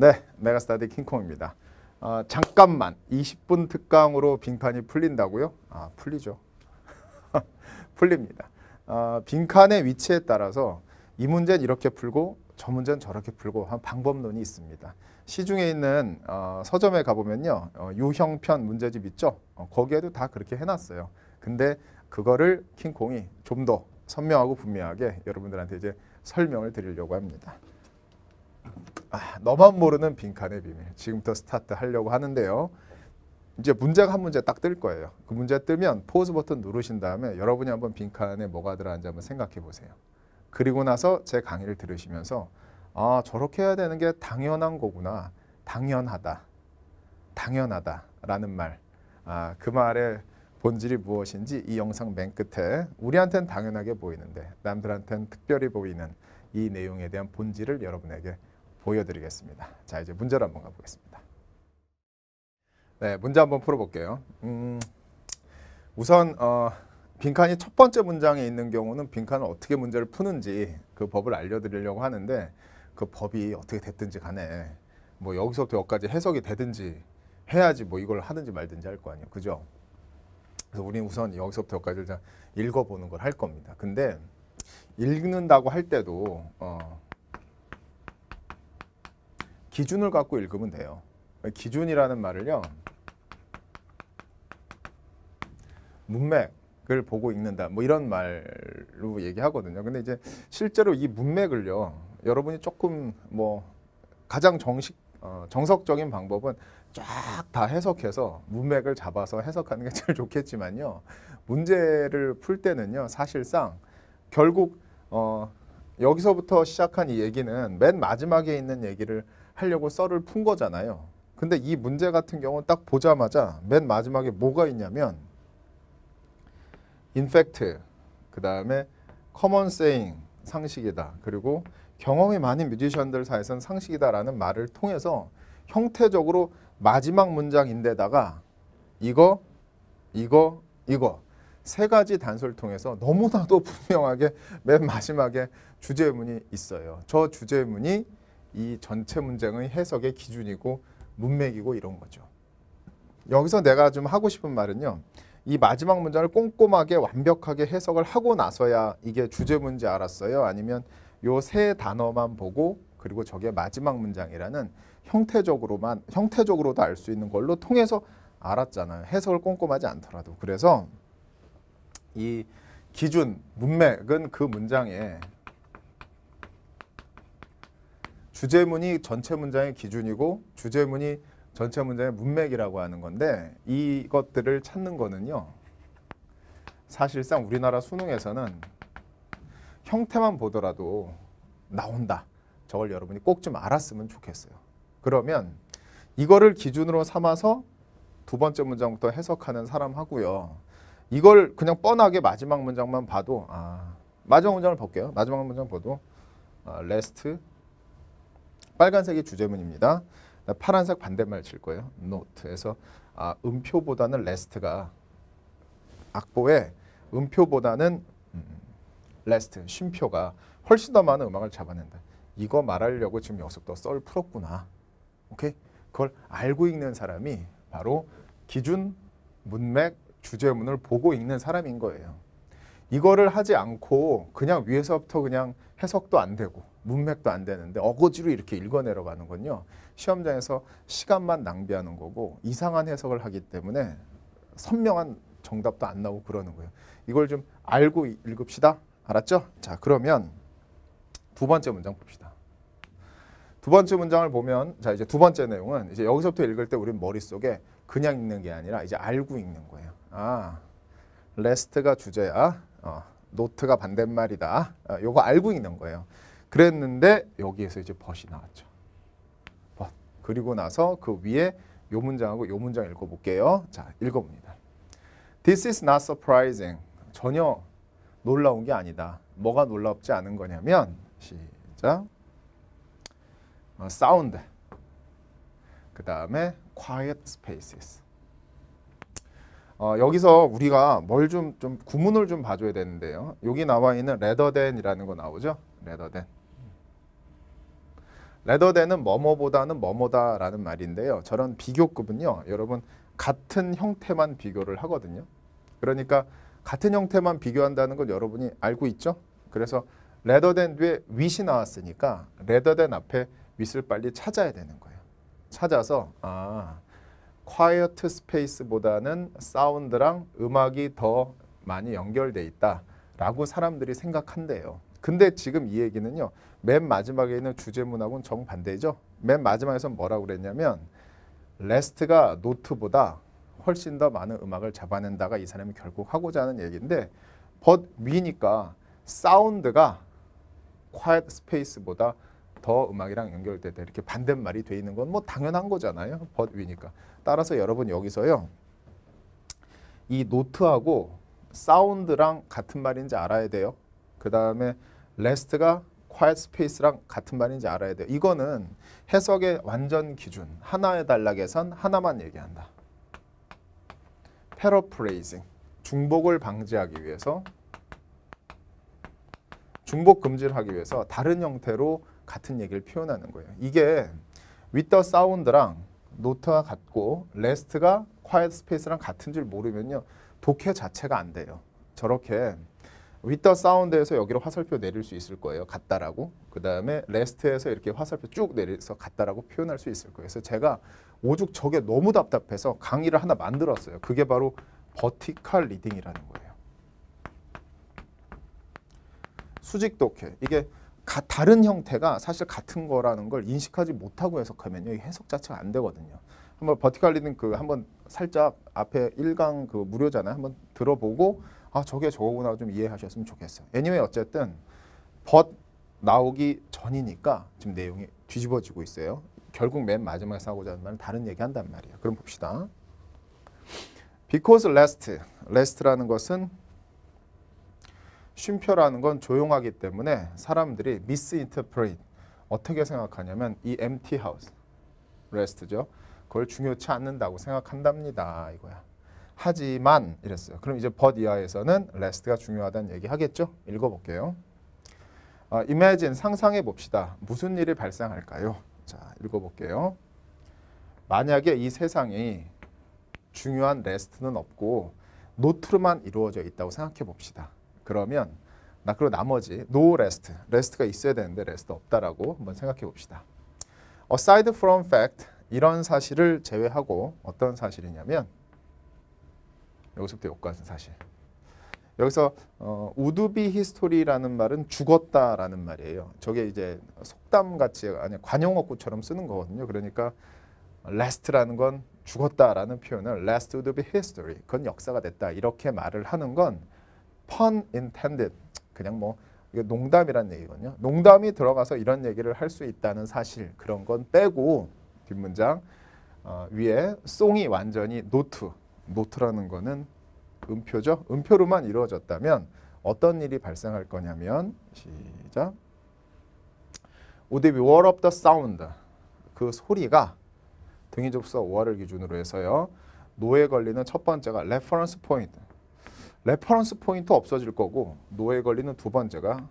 네, 메가스타디 킹콩입니다. 어, 잠깐만 20분 특강으로 빈칸이 풀린다고요? 아, 풀리죠. 풀립니다. 어, 빈칸의 위치에 따라서 이 문제는 이렇게 풀고 저 문제는 저렇게 풀고 한 방법론이 있습니다. 시중에 있는 어, 서점에 가보면요. 어, 유형편 문제집 있죠? 어, 거기에도 다 그렇게 해놨어요. 근데 그거를 킹콩이 좀 더 선명하고 분명하게 여러분들한테 이제 설명을 드리려고 합니다. 아, 너만 모르는 빈칸의 비밀. 지금부터 스타트 하려고 하는데요. 이제 문제가 한 문제 딱 뜰 거예요. 그 문제 뜨면 포즈 버튼 누르신 다음에 여러분이 한번 빈칸에 뭐가 들어간지 한번 생각해 보세요. 그리고 나서 제 강의를 들으시면서 아 저렇게 해야 되는 게 당연한 거구나. 당연하다. 당연하다. 라는 말. 아, 그 말의 본질이 무엇인지 이 영상 맨 끝에 우리한테는 당연하게 보이는데 남들한테는 특별히 보이는 이 내용에 대한 본질을 여러분에게 보여드리겠습니다. 자, 이제 문제를 한번 가보겠습니다. 네, 문제 한번 풀어볼게요. 음, 우선 어, 빈칸이 첫 번째 문장에 있는 경우는 빈칸을 어떻게 문제를 푸는지 그 법을 알려드리려고 하는데 그 법이 어떻게 됐든지 간에 뭐 여기서부터 여기까지 해석이 되든지 해야지 뭐 이걸 하든지 말든지 할 거 아니에요. 그죠? 그래서 우리 우선 여기서부터 여기까지 읽어보는 걸 할 겁니다. 근데 읽는다고 할 때도 어, 기준을 갖고 읽으면 돼요. 기준이라는 말을요. 문맥을 보고 읽는다. 뭐 이런 말로 얘기하거든요. 근데 이제 실제로 이 문맥을요. 여러분이 조금 뭐 가장 정식 어, 정석적인 방법은 쫙 다 해석해서 문맥을 잡아서 해석하는 게 제일 좋겠지만요. 문제를 풀 때는요. 사실상 결국 어, 여기서부터 시작한 이 얘기는 맨 마지막에 있는 얘기를 하려고 썰을 푼 거잖아요. 근데 이 문제 같은 경우는 딱 보자마자 맨 마지막에 뭐가 있냐면 인팩트 그 다음에 커먼 세잉 상식이다 그리고 경험이 많은 뮤지션들 사이에서는 상식이다라는 말을 통해서 형태적으로 마지막 문장인데다가 이거 이거 이거 세 가지 단서를 통해서 너무나도 분명하게 맨 마지막에 주제문이 있어요. 저 주제문이 이 전체 문장의 해석의 기준이고 문맥이고 이런 거죠. 여기서 내가 좀 하고 싶은 말은요. 이 마지막 문장을 꼼꼼하게 완벽하게 해석을 하고 나서야 이게 주제 문제 알았어요. 아니면 요 세 단어만 보고 그리고 저게 마지막 문장이라는 형태적으로만 형태적으로도 알 수 있는 걸로 통해서 알았잖아요. 해석을 꼼꼼하지 않더라도. 그래서 이 기준 문맥은 그 문장에 주제문이 전체 문장의 기준이고 주제문이 전체 문장의 문맥이라고 하는 건데 이것들을 찾는 거는요. 사실상 우리나라 수능에서는 형태만 보더라도 나온다. 저걸 여러분이 꼭 좀 알았으면 좋겠어요. 그러면 이거를 기준으로 삼아서 두 번째 문장부터 해석하는 사람 하고요. 이걸 그냥 뻔하게 마지막 문장만 봐도 아, 마지막 문장을 볼게요. 마지막 문장 봐도 아, last 빨간색이 주제문입니다. 네, 파란색 반대말 칠 거예요. 노트에서 아, 음표보다는 레스트가 악보에 음표보다는 음, 레스트, 쉼표가 훨씬 더 많은 음악을 잡아낸다. 이거 말하려고 지금 여기서부터 썰 풀었구나. 오케이? 그걸 알고 읽는 사람이 바로 기준 문맥 주제문을 보고 읽는 사람인 거예요. 이거를 하지 않고 그냥 위에서부터 그냥 해석도 안 되고 문맥도 안 되는데 어거지로 이렇게 읽어내려 가는 건요. 시험장에서 시간만 낭비하는 거고 이상한 해석을 하기 때문에 선명한 정답도 안 나오고 그러는 거예요. 이걸 좀 알고 읽읍시다. 알았죠? 자, 그러면 두 번째 문장 봅시다. 두 번째 문장을 보면 자, 이제 두 번째 내용은 이제 여기서부터 읽을 때우리 머릿속에 그냥 읽는 게 아니라 이제 알고 읽는 거예요. 아, 레스트가 주제야. 어, 노트가 반대말이다. 어, 요거 알고 있는 거예요. 그랬는데 여기에서 이제 벗이 나왔죠. 벗. 그리고 나서 그 위에 요 문장하고 요 문장 읽어볼게요. 자, 읽어봅니다. This is not surprising. 전혀 놀라운 게 아니다. 뭐가 놀랍지 않은 거냐면 시작. 어, 사운드. 그 다음에 quiet spaces. 어, 여기서 우리가 뭘 좀 좀 구문을 좀 봐줘야 되는데요. 여기 나와 있는 레더덴이라는 거 나오죠? 레더덴. 레더덴은 뭐뭐보다는 뭐뭐다라는 말인데요. 저런 비교급은요, 여러분 같은 형태만 비교를 하거든요. 그러니까 같은 형태만 비교한다는 걸 여러분이 알고 있죠? 그래서 레더덴 뒤에 윗이 나왔으니까 레더덴 앞에 윗을 빨리 찾아야 되는 거예요. 찾아서 아 q 이어트스페이스보다는 사운드랑 음악이 더 많이 연결돼 있다라고 사람들이 생각한대요. 근데 지금 이 얘기는요. 맨 마지막에 있는 주제문하고는 정반대죠. 맨 마지막에서 뭐라고 그랬냐면 레스트가 노트보다 훨씬 더 많은 음악을 잡아낸다가 이 사람이 결국 하고자 하는 얘기인데 but 위니까 사운드가 quiet space보다 더 음악이랑 연결되다 이렇게 반대말이 돼 있는 건 뭐 당연한 거잖아요. 법이니까. 따라서 여러분 여기서요. 이 노트하고 사운드랑 같은 말인지 알아야 돼요. 그 다음에 레스트가 quiet space랑 같은 말인지 알아야 돼요. 이거는 해석의 완전 기준, 하나의 단락에선 하나만 얘기한다. paraphrasing, 중복을 방지하기 위해서 중복 금지를 하기 위해서 다른 형태로 같은 얘기를 표현하는 거예요. 이게 with the sound랑 노트와 같고 rest가 quiet space랑 같은 줄 모르면요. 독해 자체가 안 돼요. 저렇게 with the sound에서 여기로 화살표 내릴 수 있을 거예요. 같다라고. 그 다음에 rest에서 이렇게 화살표 쭉 내려서 같다라고 표현할 수 있을 거예요. 그래서 제가 오죽 저게 너무 답답해서 강의를 하나 만들었어요. 그게 바로 버티컬 리딩이라는 거예요. 수직 독해. 이게 가, 다른 형태가 사실 같은 거라는 걸 인식하지 못하고 해석하면요. 이 해석 자체가 안 되거든요. 한번 버티컬 리는그 한번 살짝 앞에 1강 그 무료잖아요. 한번 들어보고 아, 저게 저거구나 좀 이해하셨으면 좋겠어요. 애니메이 어쨌든 벗 나오기 전이니까 지금 내용이 뒤집어지고 있어요. 결국 맨 마지막에 하고자 하는 말은 다른 얘기 한단 말이에요. 그럼 봅시다. Because last, last라는 것은 쉼표라는 건 조용하기 때문에 사람들이 미스인터프레이 어떻게 생각하냐면 이 empty house, rest죠. 그걸 중요치 않는다고 생각한답니다. 이거야. 하지만 이랬어요. 그럼 이제 but 이하에서는 rest가 중요하다는 얘기 하겠죠? 읽어볼게요. 아, imagine 상상해 봅시다. 무슨 일이 발생할까요? 자, 읽어볼게요. 만약에 이 세상이 중요한 레스트는 없고 노트로만 이루어져 있다고 생각해 봅시다. 그러면 나 그리고 나머지 no rest, rest가 있어야 되는데 rest 없다라고 한번 생각해 봅시다. Aside from fact, 이런 사실을 제외하고 어떤 사실이냐면 여기서부터 여기까지 사실. 여기서 어, 우두비 히스토리라는 말은 죽었다라는 말이에요. 저게 이제 속담같이 아니 관용어구처럼 쓰는 거거든요. 그러니까 last라는 건 죽었다라는 표현을 last would be history. 그건 역사가 됐다. 이렇게 말을 하는 건 pun intended. 그냥 뭐 이게 농담이란 얘기거든요. 농담이 들어가서 이런 얘기를 할 수 있다는 사실 그런 건 빼고 뒷문장 어, 위에 송이 완전히 노트 노트라는 거는 음표죠. 음표로만 이루어졌다면 어떤 일이 발생할 거냐면 시작 Would it war up the sound? 그 소리가 등이접사 5화를 기준으로 해서요. 노에 걸리는 첫 번째가 레퍼런스 포인트 레퍼런스 포인트 없어질 거고 노예 걸리는 두 번째가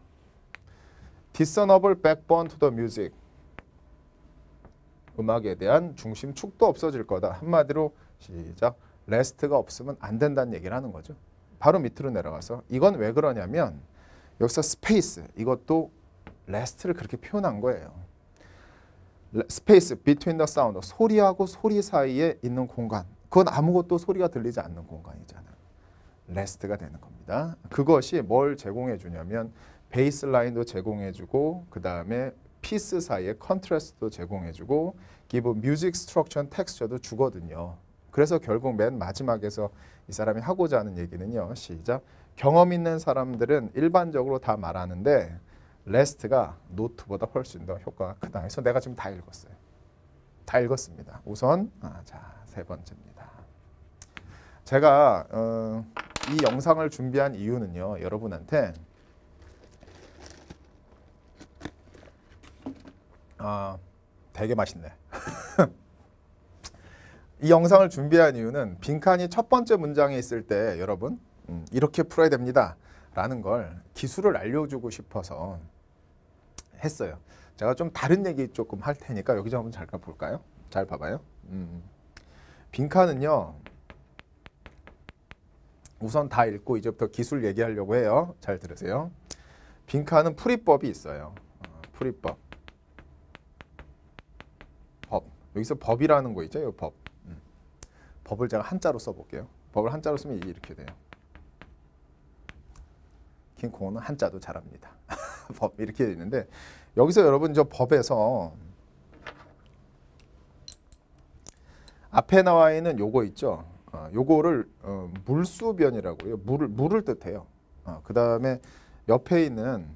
디 i s c e r n i b l e 음악에 대한 중심축도 없어질 거다. 한마디로 시작 레스트가 없으면 안 된다는 얘기를 하는 거죠. 바로 밑으로 내려가서 이건 왜 그러냐면 여기서 스페이스 이것도 레스트를 그렇게 표현한 거예요. 스페이스 between the sound 소리하고 소리 사이에 있는 공간 그건 아무것도 소리가 들리지 않는 공간이잖아요. 레스트가 되는 겁니다. 그것이 뭘 제공해 주냐면 베이스라인도 제공해 주고 그 다음에 피스 사이에 컨트라스트도 제공해 주고 기본 뮤직 스트럭처 텍스처도 주거든요. 그래서 결국 맨 마지막에서 이 사람이 하고자 하는 얘기는요. 시작. 경험 있는 사람들은 일반적으로 다 말하는데 레스트가 노트보다 훨씬 더 효과가 크다. 그래서 내가 지금 다 읽었어요. 다 읽었습니다. 우선 아, 자세 번째입니다. 제가 어, 이 영상을 준비한 이유는요. 여러분한테 아, 되게 맛있네. 이 영상을 준비한 이유는 빈칸이 첫 번째 문장에 있을 때 여러분 음, 이렇게 풀어야 됩니다. 라는 걸 기술을 알려주고 싶어서 했어요. 제가 좀 다른 얘기 조금 할 테니까 여기서 한번 잠깐 볼까요? 잘 봐봐요. 음. 빈칸은요. 우선 다 읽고 이제부터 기술 얘기하려고 해요. 잘 들으세요. 빈칸은 풀이법이 있어요. 어, 풀이법. 법. 여기서 법이라는 거 있죠? 이 법. 음. 법을 제가 한자로 써볼게요. 법을 한자로 쓰면 이렇게 돼요. 킹콩은 한자도 잘합니다. 법 이렇게 돼는데 여기서 여러분 저 법에서 앞에 나와 있는 요거 있죠? 어, 요거를 어, 물수변이라고 해요. 물을 물을 뜻해요. 어, 그다음에 옆에 있는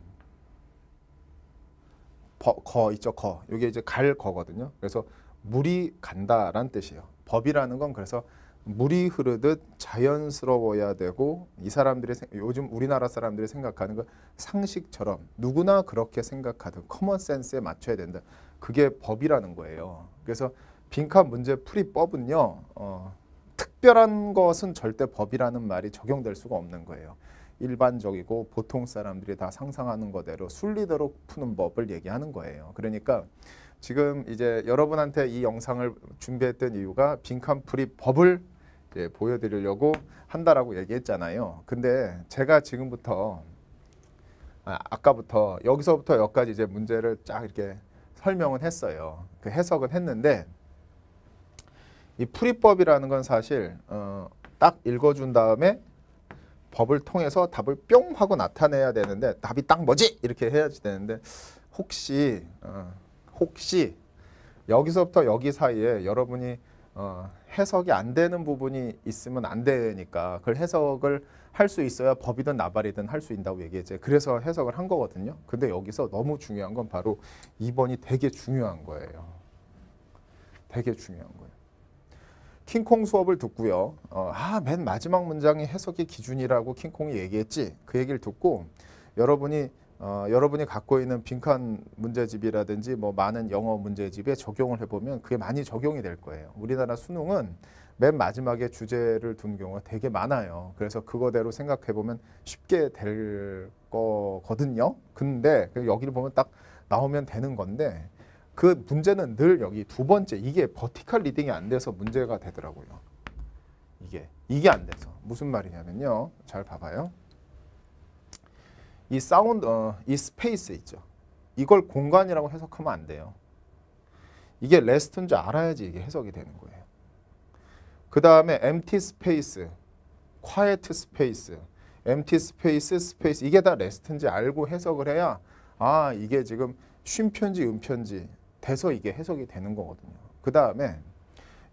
버, 거 있죠 거. 이게 이제 갈 거거든요. 그래서 물이 간다란 뜻이에요. 법이라는 건 그래서 물이 흐르듯 자연스러워야 되고 이 사람들의 요즘 우리나라 사람들이 생각하는 건 상식처럼 누구나 그렇게 생각하듯 커먼 센스에 맞춰야 된다. 그게 법이라는 거예요. 그래서 빈칸 문제 풀이법은요. 어, 특별한 것은 절대 법이라는 말이 적용될 수가 없는 거예요. 일반적이고 보통 사람들이 다 상상하는 거대로 순리대로 푸는 법을 얘기하는 거예요. 그러니까 지금 이제 여러분한테 이 영상을 준비했던 이유가 빈칸풀이 법을 보여드리려고 한다라고 얘기했잖아요. 근데 제가 지금부터 아, 아까부터 여기서부터 여기까지 이제 문제를 쫙 이렇게 설명은 했어요. 그 해석은 했는데 이 풀이법이라는 건 사실 어, 딱 읽어준 다음에 법을 통해서 답을 뿅 하고 나타내야 되는데 답이 딱 뭐지? 이렇게 해야지 되는데 혹시 어, 혹시 여기서부터 여기 사이에 여러분이 어, 해석이 안 되는 부분이 있으면 안 되니까 그걸 해석을 할 수 있어야 법이든 나발이든 할 수 있다고 얘기했죠. 그래서 해석을 한 거거든요. 근데 여기서 너무 중요한 건 바로 2번이 되게 중요한 거예요. 되게 중요한 거. 예요 킹콩 수업을 듣고요. 어, 아, 맨 마지막 문장이 해석의 기준이라고 킹콩이 얘기했지. 그 얘기를 듣고 여러분이 어, 여러분이 갖고 있는 빈칸 문제집이라든지 뭐 많은 영어 문제집에 적용을 해보면 그게 많이 적용이 될 거예요. 우리나라 수능은 맨 마지막에 주제를 둔 경우가 되게 많아요. 그래서 그거대로 생각해보면 쉽게 될 거거든요. 근데 여기를 보면 딱 나오면 되는 건데 그 문제는 늘 여기 두 번째 이게 버티컬 리딩이 안 돼서 문제가 되더라고요. 이게 이게 안 돼서 무슨 말이냐면요. 잘 봐봐요. 이 사운드 어, 이 스페이스 있죠. 이걸 공간이라고 해석하면 안 돼요. 이게 레스트인 줄 알아야지 이게 해석이 되는 거예요. 그 다음에 empty space, quiet space, empty space, space 이게 다 레스트인지 알고 해석을 해야 아 이게 지금 쉼표인지 음표인지 돼서 이게 해석이 되는 거거든요. 그 다음에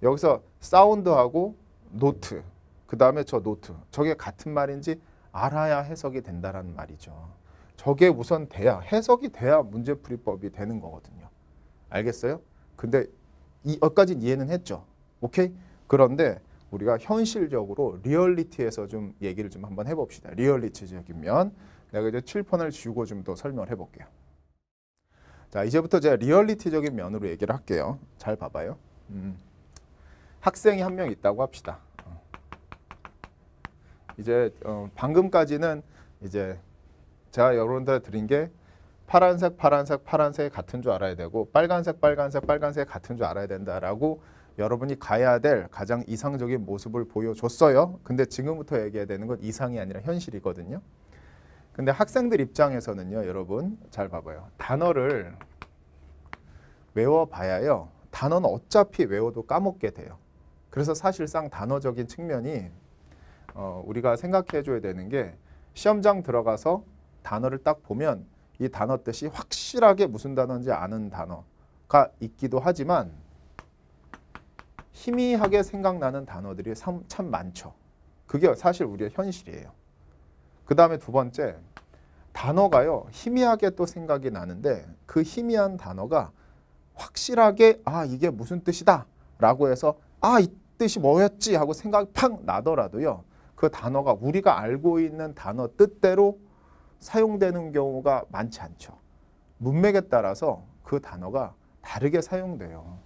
여기서 사운드하고 노트, 그 다음에 저 노트, 저게 같은 말인지 알아야 해석이 된다라는 말이죠. 저게 우선 돼야, 해석이 돼야 문제풀이법이 되는 거거든요. 알겠어요? 근데 이여기까지 이해는 했죠. 오케이? 그런데 우리가 현실적으로 리얼리티에서 좀 얘기를 좀 한번 해봅시다. 리얼리티적이 면. 내가 이제 칠편을 지우고 좀 더 설명을 해볼게요. 자, 이제부터 제가 리얼리티적인 면으로 얘기를 할게요. 잘 봐봐요. 음. 학생이 한 명 있다고 합시다. 어. 이제 어, 방금까지는 이제 제가 여러분들 드린 게 파란색, 파란색, 파란색 같은 줄 알아야 되고 빨간색, 빨간색, 빨간색 같은 줄 알아야 된다라고 여러분이 가야 될 가장 이상적인 모습을 보여줬어요. 근데 지금부터 얘기해야 되는 건 이상이 아니라 현실이거든요. 근데 학생들 입장에서는요, 여러분 잘 봐봐요. 단어를 외워봐야요. 단어는 어차피 외워도 까먹게 돼요. 그래서 사실상 단어적인 측면이 어, 우리가 생각해줘야 되는 게 시험장 들어가서 단어를 딱 보면 이 단어 뜻이 확실하게 무슨 단어인지 아는 단어가 있기도 하지만 희미하게 생각나는 단어들이 참 많죠. 그게 사실 우리의 현실이에요. 그 다음에 두 번째 단어가요 희미하게 또 생각이 나는데 그 희미한 단어가 확실하게 아 이게 무슨 뜻이다 라고 해서 아 이 뜻이 뭐였지 하고 생각이 팍 나더라도요 그 단어가 우리가 알고 있는 단어 뜻대로 사용되는 경우가 많지 않죠 문맥에 따라서 그 단어가 다르게 사용돼요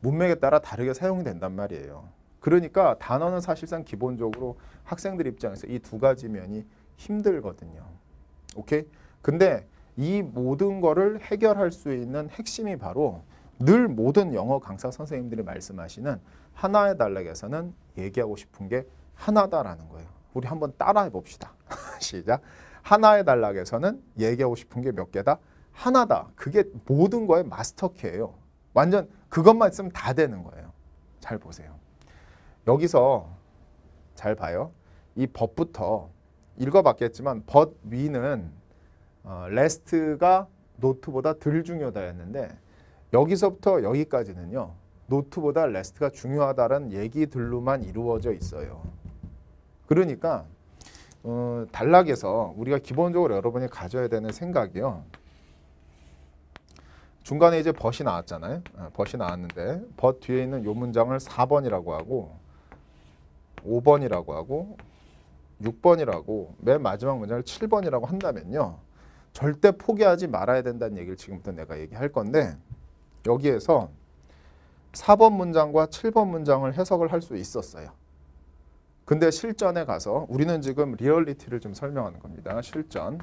문맥에 따라 다르게 사용된단 말이에요 그러니까 단어는 사실상 기본적으로 학생들 입장에서 이 두 가지 면이 힘들거든요. 오케이? 근데 이 모든 거를 해결할 수 있는 핵심이 바로 늘 모든 영어 강사 선생님들이 말씀하시는 하나의 단락에서는 얘기하고 싶은 게 하나다라는 거예요. 우리 한번 따라해 봅시다. 시작. 하나의 단락에서는 얘기하고 싶은 게 몇 개다? 하나다. 그게 모든 거의 마스터키예요. 완전 그것만 있으면 다 되는 거예요. 잘 보세요. 여기서 잘 봐요. 이 법부터 읽어봤겠지만 but 위는 어, rest가 노트보다 덜 중요하다였는데 여기서부터 여기까지는요. 노트보다 레스트가 중요하다는 얘기들로만 이루어져 있어요. 그러니까 어, 단락에서 우리가 기본적으로 여러분이 가져야 되는 생각이요. 중간에 이제 벗이 나왔잖아요. 벗이 아, 나왔는데 벗 뒤에 있는 요 문장을 4번이라고 하고 5번이라고 하고 6번이라고 맨 마지막 문장을 7번이라고 한다면요. 절대 포기하지 말아야 된다는 얘기를 지금부터 내가 얘기할 건데 여기에서 4번 문장과 7번 문장을 해석을 할 수 있었어요. 근데 실전에 가서 우리는 지금 리얼리티를 좀 설명하는 겁니다. 실전.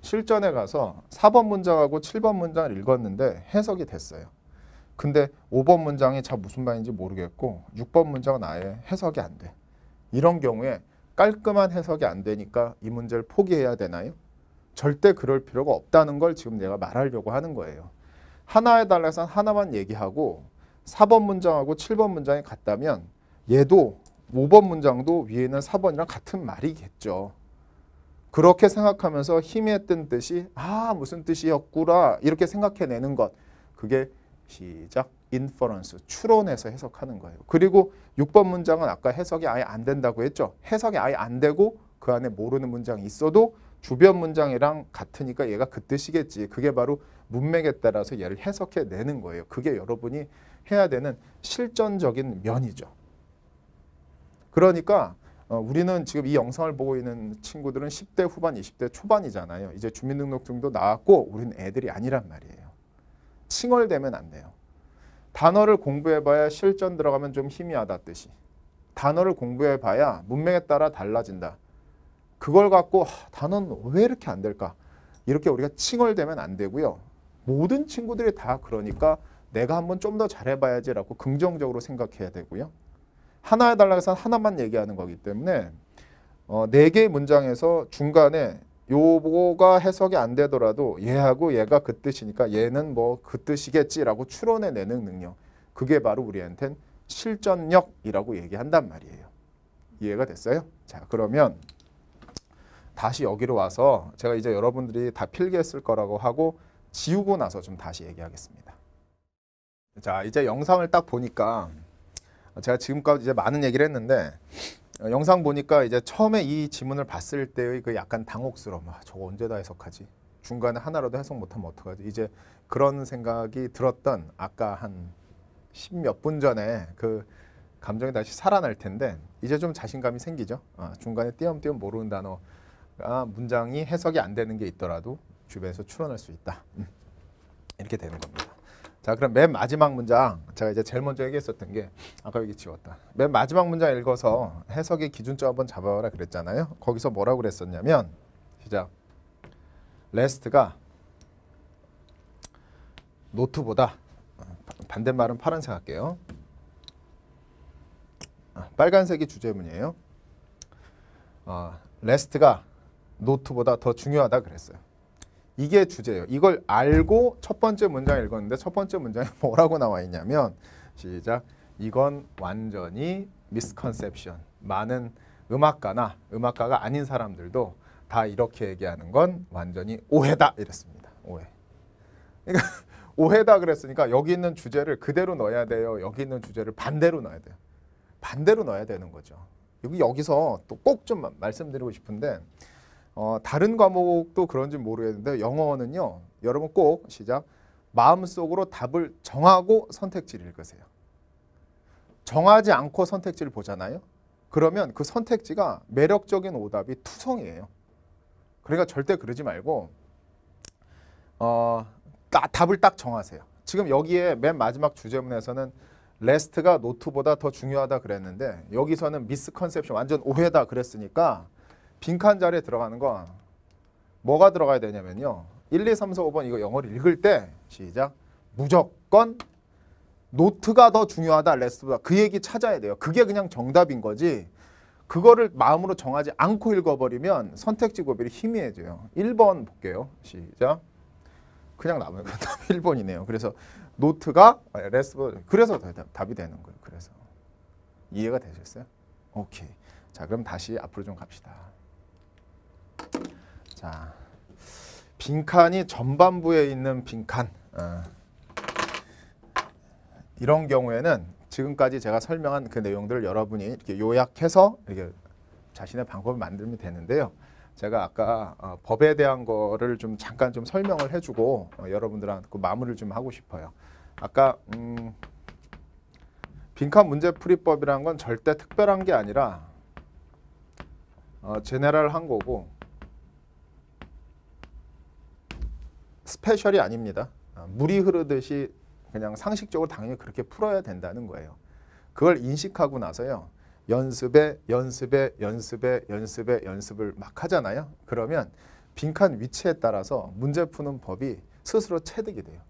실전에 가서 4번 문장하고 7번 문장을 읽었는데 해석이 됐어요. 근데 5번 문장이 잘 무슨 말인지 모르겠고 6번 문장은 아예 해석이 안 돼. 이런 경우에 깔끔한 해석이 안 되니까 이 문제를 포기해야 되나요? 절대 그럴 필요가 없다는 걸 지금 내가 말하려고 하는 거예요. 하나에 달라서 하나만 얘기하고 4번 문장하고 7번 문장이 같다면 얘도 5번 문장도 위에는 4번이랑 같은 말이겠죠. 그렇게 생각하면서 힘에 뜬 뜻이 아 무슨 뜻이었구라 이렇게 생각해내는 것 그게 시작. 인퍼런스, 추론해서 해석하는 거예요. 그리고 6번 문장은 아까 해석이 아예 안 된다고 했죠. 해석이 아예 안 되고 그 안에 모르는 문장이 있어도 주변 문장이랑 같으니까 얘가 그 뜻이겠지. 그게 바로 문맥에 따라서 얘를 해석해내는 거예요. 그게 여러분이 해야 되는 실전적인 면이죠. 그러니까 어, 우리는 지금 이 영상을 보고 있는 친구들은 10대 후반, 20대 초반이잖아요. 이제 주민등록증도 나왔고 우리는 애들이 아니란 말이에요. 칭얼대면 안 돼요. 단어를 공부해봐야 실전 들어가면 좀 희미하다 뜻이. 단어를 공부해봐야 문맥에 따라 달라진다. 그걸 갖고 단어는 왜 이렇게 안 될까? 이렇게 우리가 칭얼대면 안 되고요. 모든 친구들이 다 그러니까 내가 한번 좀 더 잘해봐야지라고 긍정적으로 생각해야 되고요. 하나 해달라고 해서 하나만 얘기하는 거기 때문에 어, 네 개의 문장에서 중간에 요거가 해석이 안 되더라도 얘하고 얘가 그 뜻이니까 얘는 뭐 그 뜻이겠지라고 추론해 내는 능력. 그게 바로 우리한테는 실전력이라고 얘기한단 말이에요. 이해가 됐어요? 자, 그러면 다시 여기로 와서 제가 이제 여러분들이 다 필기했을 거라고 하고 지우고 나서 좀 다시 얘기하겠습니다. 자, 이제 영상을 딱 보니까 제가 지금까지 이제 많은 얘기를 했는데 어, 영상 보니까 이제 처음에 이 지문을 봤을 때의 그 약간 당혹스러움, 아, 저거 언제 다 해석하지? 중간에 하나라도 해석 못하면 어떡하지? 이제 그런 생각이 들었던 아까 한 십 몇 분 전에 그 감정이 다시 살아날 텐데 이제 좀 자신감이 생기죠. 아, 중간에 띄엄띄엄 모르는 단어가 문장이 해석이 안 되는 게 있더라도 주변에서 추론할 수 있다. 음. 이렇게 되는 겁니다. 자 그럼 맨 마지막 문장 제가 이제 제일 먼저 얘기했었던 게 아까 여기 지웠다 맨 마지막 문장 읽어서 해석의 기준점 한번 잡아라 그랬잖아요 거기서 뭐라고 그랬었냐면 시작 레스트가 노트보다 반대말은 파란색 할게요 아, 빨간색이 주제문이에요 어, 아, 레스트가 노트보다 더 중요하다 그랬어요 이게 주제예요. 이걸 알고 첫 번째 문장 읽었는데 첫 번째 문장에 뭐라고 나와 있냐면 시작 이건 완전히 미스컨셉션 많은 음악가나 음악가가 아닌 사람들도 다 이렇게 얘기하는 건 완전히 오해다 이랬습니다. 오해. 그러니까 오해다 그랬으니까 여기 있는 주제를 그대로 넣어야 돼요. 여기 있는 주제를 반대로 넣어야 돼요. 반대로 넣어야 되는 거죠. 여기 여기서 또 꼭 좀 말씀드리고 싶은데 어, 다른 과목도 그런지 모르겠는데 영어는요. 여러분 꼭 시작 마음속으로 답을 정하고 선택지를 읽으세요. 정하지 않고 선택지를 보잖아요. 그러면 그 선택지가 매력적인 오답이 투성이에요. 그러니까 절대 그러지 말고 어, 따, 답을 딱 정하세요. 지금 여기에 맨 마지막 주제문에서는 레스트가 노트보다 더 중요하다 그랬는데 여기서는 미스컨셉션 완전 오해다 그랬으니까 빈칸 자리에 들어가는 건 뭐가 들어가야 되냐면요. 1, 2, 3, 4, 5번 이거 영어를 읽을 때 시작 무조건 노트가 더 중요하다 레스보다 그 얘기 찾아야 돼요. 그게 그냥 정답인 거지 그거를 마음으로 정하지 않고 읽어버리면 선택지 고비를 희미해져요. 1번 볼게요. 시작 그냥 남아 1번이네요. 그래서 노트가 아, 레스보다 그래서 답이 되는 거예요. 그래서 이해가 되셨어요? 오케이. 자 그럼 다시 앞으로 좀 갑시다. 자, 빈칸이 전반부에 있는 빈칸. 어. 이런 경우에는 지금까지 제가 설명한 그 내용들을 여러분이 이렇게 요약해서 이렇게 자신의 방법을 만들면 되는데요. 제가 아까 어, 법에 대한 거를 좀 잠깐 좀 설명을 해주고 어, 여러분들한테 그 마무리를 좀 하고 싶어요. 아까 음, 빈칸 문제풀이법이라는 건 절대 특별한 게 아니라 어, 제네랄한 거고 스페셜이 아닙니다. 아, 물이 흐르듯이 그냥 상식적으로 당연히 그렇게 풀어야 된다는 거예요. 그걸 인식하고 나서요. 연습에 연습에 연습에 연습에 연습을 막 하잖아요. 그러면 빈칸 위치에 따라서 문제 푸는 법이 스스로 체득이 돼요.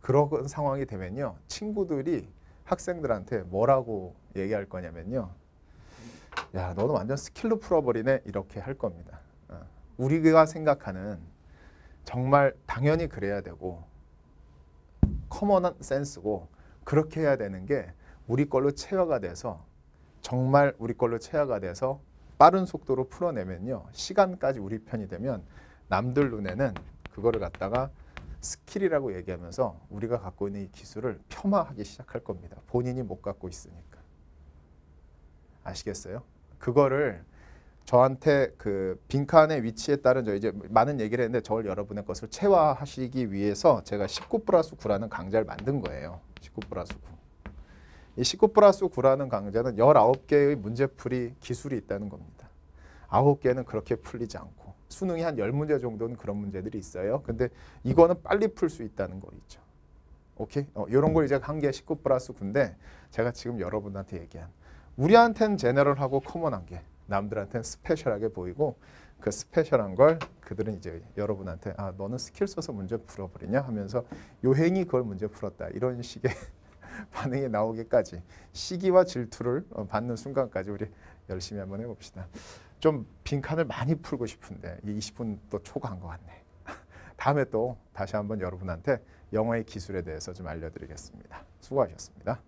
그런 상황이 되면요. 친구들이 학생들한테 뭐라고 얘기할 거냐면요. 야, 너는 완전 스킬로 풀어버리네. 이렇게 할 겁니다. 아, 우리가 생각하는 정말 당연히 그래야 되고 커먼한 센스고 그렇게 해야 되는 게 우리 걸로 체화가 돼서 정말 우리 걸로 체화가 돼서 빠른 속도로 풀어내면요. 시간까지 우리 편이 되면 남들 눈에는 그거를 갖다가 스킬이라고 얘기하면서 우리가 갖고 있는 이 기술을 폄하하기 시작할 겁니다. 본인이 못 갖고 있으니까. 아시겠어요? 그거를 저한테 그 빈칸의 위치에 따른 저 이제 많은 얘기를 했는데 저를 여러분의 것을 체화하시기 위해서 제가 19 플러스 9라는 강좌를 만든 거예요. 19 플러스 9. 이19 플러스 9라는 강좌는 19개의 문제풀이 기술이 있다는 겁니다. 9개는 그렇게 풀리지 않고 수능이 한 10문제 정도는 그런 문제들이 있어요. 근데 이거는 빨리 풀 수 있다는 거 있죠. 오케이? 어, 이런 걸 이제 한개19 플러스 9인데 제가 지금 여러분한테 얘기한 우리한테는 제너럴하고 커먼한 게 남들한테는 스페셜하게 보이고 그 스페셜한 걸 그들은 이제 여러분한테 아 너는 스킬 써서 문제 풀어버리냐 하면서 요행이 그걸 문제 풀었다 이런 식의 반응이 나오기까지 시기와 질투를 어, 받는 순간까지 우리 열심히 한번 해봅시다. 좀 빈칸을 많이 풀고 싶은데 20분 또 초과한 것 같네. 다음에 또 다시 한번 여러분한테 영어의 기술에 대해서 좀 알려드리겠습니다. 수고하셨습니다.